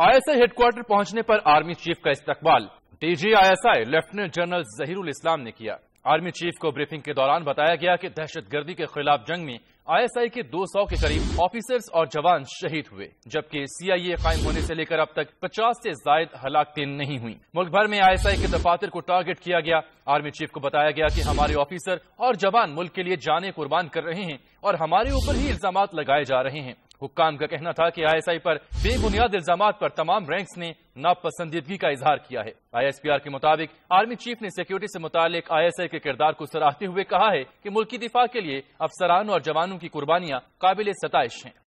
ISI headquarter पहुंचने पर army chief का इस्तकबाल आई लेफ्टिनेंट जनरल जहीरुल इस्लाम ने किया आर्मी चीफ को ब्रीफिंग के दौरान बताया गया कि दहशतगर्दी के खिलाफ जंग में आईएसआई के 200 के करीब ऑफिसर्स और जवान शहीद हुए जबकि सीआईए कायम होने से लेकर अब तक 50 से जायद हलाकतें नहीं हुई मुल्क भर में आईएसआई के दफातर को टारगेट किया गया आर्मी चीफ को बताया गया कि हमारे ऑफिसर और जवान मुल्क के लिए जाने कुर्बान कर रहे हैं और हमारे ऊपर ही इल्जाम लगाए जा रहे हैं हुक्काम का कहना था कि आईएसआई पर बेबुनियाद इल्जाम पर तमाम रैंक्स ने नापसंदीदगी का इजहार किया है आईएसपीआर के मुताबिक आर्मी चीफ ने सिक्योरिटी से मुतालिक आईएसआई के किरदार को सराहते हुए कहा है कि मुल्की दिफा के लिए अफसरान और जवानों की कुर्बानियां काबिल सताइश हैं